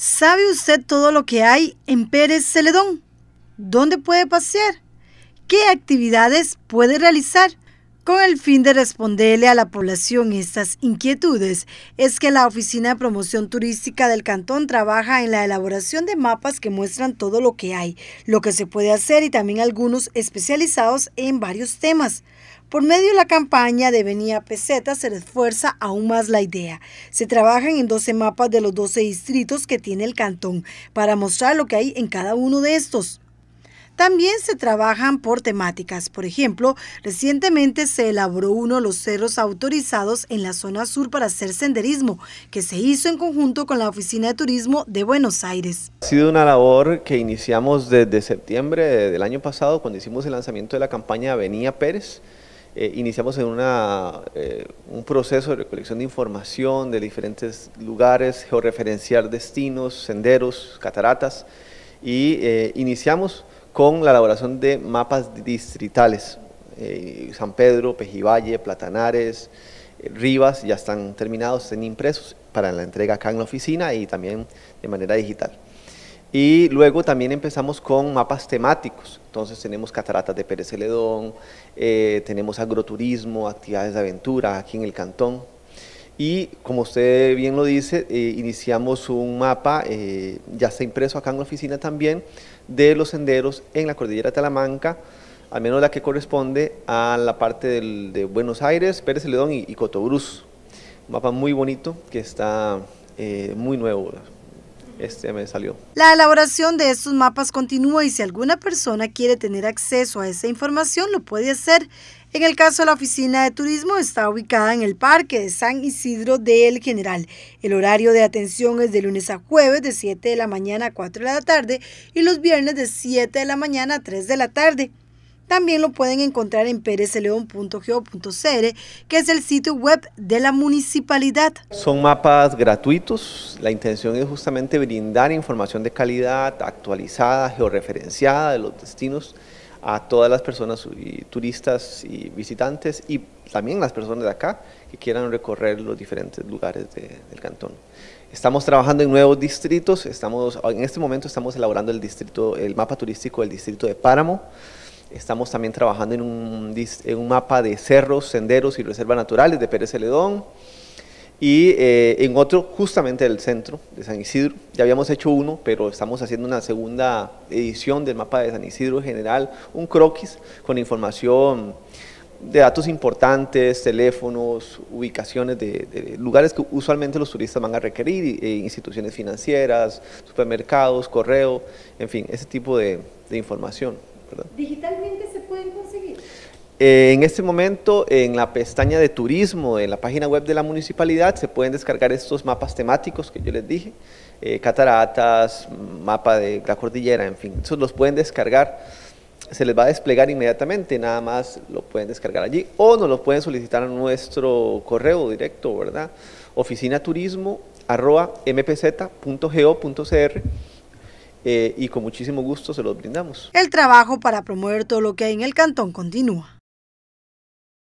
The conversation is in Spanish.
¿Sabe usted todo lo que hay en Pérez Celedón? ¿Dónde puede pasear? ¿Qué actividades puede realizar? Con el fin de responderle a la población estas inquietudes, es que la Oficina de Promoción Turística del Cantón trabaja en la elaboración de mapas que muestran todo lo que hay, lo que se puede hacer y también algunos especializados en varios temas. Por medio de la campaña de Venía Peseta se refuerza aún más la idea. Se trabajan en 12 mapas de los 12 distritos que tiene el cantón para mostrar lo que hay en cada uno de estos. También se trabajan por temáticas. Por ejemplo, recientemente se elaboró uno de los cerros autorizados en la zona sur para hacer senderismo, que se hizo en conjunto con la Oficina de Turismo de Buenos Aires. Ha sido una labor que iniciamos desde septiembre del año pasado, cuando hicimos el lanzamiento de la campaña Avenida Pérez. Eh, iniciamos en una, eh, un proceso de recolección de información de diferentes lugares, georreferenciar destinos, senderos, cataratas, y eh, iniciamos con la elaboración de mapas distritales. Eh, San Pedro, Pejivalle, Platanares, eh, Rivas ya están terminados, están impresos para la entrega acá en la oficina y también de manera digital. Y luego también empezamos con mapas temáticos, entonces tenemos cataratas de Pérez Celedón, eh, tenemos agroturismo, actividades de aventura aquí en el cantón, y como usted bien lo dice, eh, iniciamos un mapa, eh, ya está impreso acá en la oficina también, de los senderos en la cordillera Talamanca, al menos la que corresponde a la parte del, de Buenos Aires, Pérez león y, Cotobruz. Un mapa muy bonito que está eh, muy nuevo este me salió. La elaboración de estos mapas continúa y si alguna persona quiere tener acceso a esa información lo puede hacer. En el caso de la oficina de turismo está ubicada en el Parque de San Isidro del General. El horario de atención es de lunes a jueves de 7 de la mañana a 4 de la tarde y los viernes de 7 de la mañana a 3 de la tarde. También lo pueden encontrar en perezeleón.geo.cr, que es el sitio web de la municipalidad. Son mapas gratuitos. La intención es justamente brindar información de calidad, actualizada, georreferenciada de los destinos a todas las personas turistas y visitantes y también las personas de acá que quieran recorrer los diferentes lugares del cantón. Estamos trabajando en nuevos distritos, estamos, en este momento estamos elaborando el, distrito, el mapa turístico del distrito de Páramo, Estamos también trabajando en un, mapa de cerros, senderos y reservas naturales de Pérez Celedón. Y eh, en otro, justamente del centro de San Isidro. Ya habíamos hecho uno, pero estamos haciendo una segunda edición del mapa de San Isidro en general, un croquis con información de datos importantes, teléfonos, ubicaciones de, lugares que usualmente los turistas van a requerir, e instituciones financieras, supermercados, correo, en fin, ese tipo de información. ¿Digitalmente se pueden conseguir? Eh, en este momento, en la pestaña de turismo, en la página web de la municipalidad, se pueden descargar estos mapas temáticos que yo les dije, eh, cataratas, mapa de la cordillera, en fin, esos los pueden descargar, se les va a desplegar inmediatamente, nada más lo pueden descargar allí o nos lo pueden solicitar a nuestro correo directo, ¿verdad? Oficina turismo arroba eh, y con muchísimo gusto se los brindamos. El trabajo para promover todo lo que hay en el cantón continúa.